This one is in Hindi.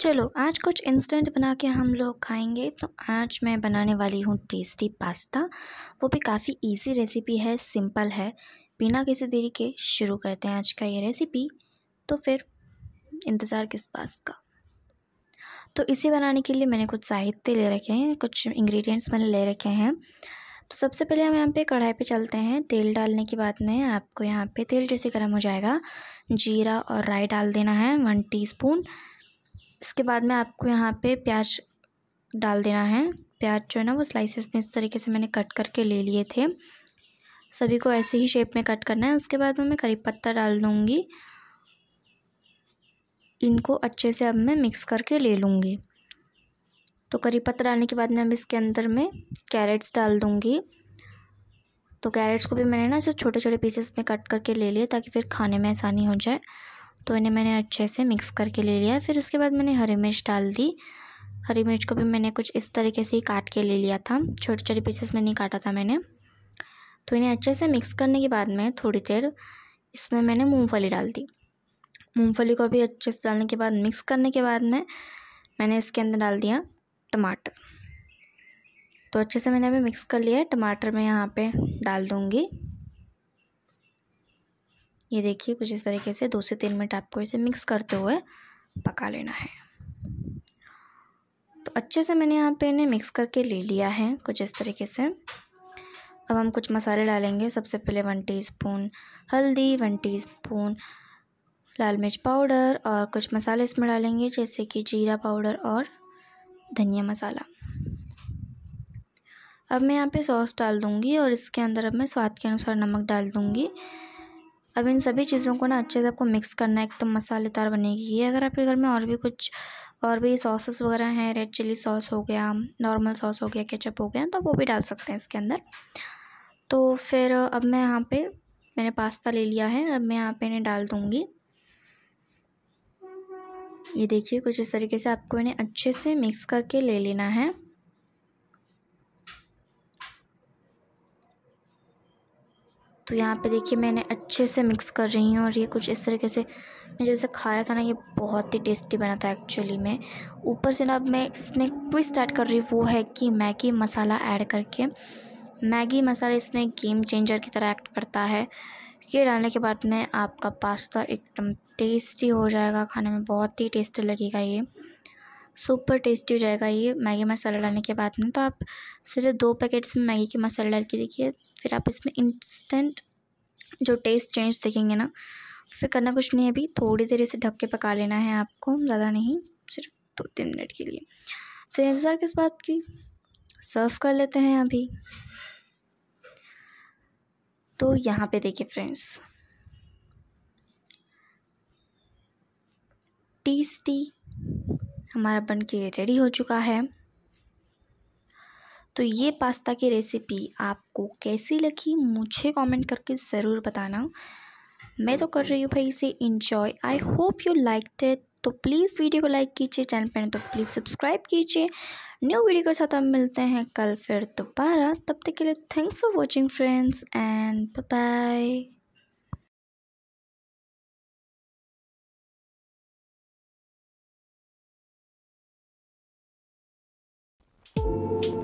चलो आज कुछ इंस्टेंट बना के हम लोग खाएंगे तो आज मैं बनाने वाली हूँ टेस्टी पास्ता वो भी काफ़ी इजी रेसिपी है सिंपल है बिना किसी देरी के शुरू करते हैं आज का ये रेसिपी तो फिर इंतज़ार किस बात का तो इसे बनाने के लिए मैंने कुछ साहित्य ले रखे हैं कुछ इंग्रेडिएंट्स मैंने ले रखे हैं तो सबसे पहले हम यहाँ पे कढ़ाई पे चलते हैं तेल डालने की बात में आपको यहाँ पे तेल जैसे गर्म हो जाएगा जीरा और राई डाल देना है वन टीस्पून इसके बाद में आपको यहाँ पे प्याज डाल देना है प्याज जो है ना वो स्लाइसेस में इस तरीके से मैंने कट करके ले लिए थे सभी को ऐसे ही शेप में कट करना है उसके बाद में मैं करी पत्ता डाल दूँगी इनको अच्छे से अब मैं मिक्स करके ले लूँगी तो करी पत्ता डालने के बाद मैं अब इसके अंदर में कैरेट्स डाल दूँगी तो कैरेट्स को भी मैंने ना इसे छोटे छोटे पीसेस में कट करके ले लिए ताकि फिर खाने में आसानी हो जाए तो इन्हें मैंने अच्छे से मिक्स करके ले लिया फिर उसके बाद मैंने हरी मिर्च डाल दी हरी मिर्च को भी मैंने कुछ इस तरीके से ही काट के ले लिया था छोटे छोटे पीसेस में नहीं काटा था मैंने तो इन्हें अच्छे से मिक्स करने के बाद में थोड़ी देर इसमें मैंने मूँगफली डाल दी मूँगफली को भी अच्छे से डालने के बाद मिक्स करने के बाद में मैंने इसके अंदर डाल दिया टमाटर तो अच्छे से मैंने अभी मिक्स कर लिया है टमाटर मैं यहाँ पे डाल दूँगी ये देखिए कुछ इस तरीके से दो से तीन मिनट आपको इसे मिक्स करते हुए पका लेना है तो अच्छे से मैंने यहाँ पे इन्हें मिक्स करके ले लिया है कुछ इस तरीके से अब हम कुछ मसाले डालेंगे सबसे पहले वन टीस्पून हल्दी वन टीस्पून लाल मिर्च पाउडर और कुछ मसाले इसमें डालेंगे जैसे कि जीरा पाउडर और धनिया मसाला अब मैं यहाँ पे सॉस डाल दूँगी और इसके अंदर अब मैं स्वाद के अनुसार नमक डाल दूँगी अब इन सभी चीज़ों को ना अच्छे से आपको मिक्स करना है एकदम मसालेदार बनेगी ये अगर आपके घर में और भी कुछ और भी सॉसेस वगैरह हैं रेड चिली सॉस हो गया नॉर्मल सॉस हो गया केचप हो गया तो वो भी डाल सकते हैं इसके अंदर तो फिर अब मैं यहाँ पे मैंने पास्ता ले लिया है अब मैं यहाँ पे इन्हें डाल दूँगी ये देखिए कुछ इस तरीके से आपको इन्हें अच्छे से मिक्स करके ले लेना है तो यहाँ पे देखिए मैंने अच्छे से मिक्स कर रही हूँ और ये कुछ इस तरीके से मैं जैसे खाया था ना ये बहुत ही टेस्टी बना था एक्चुअली में ऊपर से ना अब मैं इसमें ट्विस्ट ऐड कर रही हूँ वो है कि मैगी मसाला ऐड करके मैगी मसाला इसमें गेम चेंजर की तरह एक्ट करता है ये डालने के बाद में आपका पास्ता एकदम टेस्टी हो जाएगा खाने में बहुत ही टेस्टी लगेगा ये सुपर टेस्टी हो जाएगा ये मैगी मसाला डालने के बाद में तो आप सिर्फ दो पैकेट्स में मैगी के मसाला डाल के देखिए फिर आप इसमें इंस्टेंट जो टेस्ट चेंज देखेंगे ना फिर करना कुछ नहीं है अभी थोड़ी देर इसे ढक के पका लेना है आपको ज़्यादा नहीं सिर्फ दो तीन मिनट के लिए फिर तो इंतज़ार किस बात की सर्व कर लेते हैं अभी तो यहाँ पे देखिए फ्रेंड्स टेस्टी हमारा बन के रेडी हो चुका है तो ये पास्ता की रेसिपी आपको कैसी लगी मुझे कमेंट करके ज़रूर बताना मैं तो कर रही हूँ भाई इसे enjoy I hope you like it तो प्लीज़ वीडियो को लाइक कीजिए चैनल पर तो प्लीज़ सब्सक्राइब कीजिए न्यू वीडियो के साथ हम मिलते हैं कल फिर दोबारा तब तक के लिए thanks for watching friends and bye Thank you.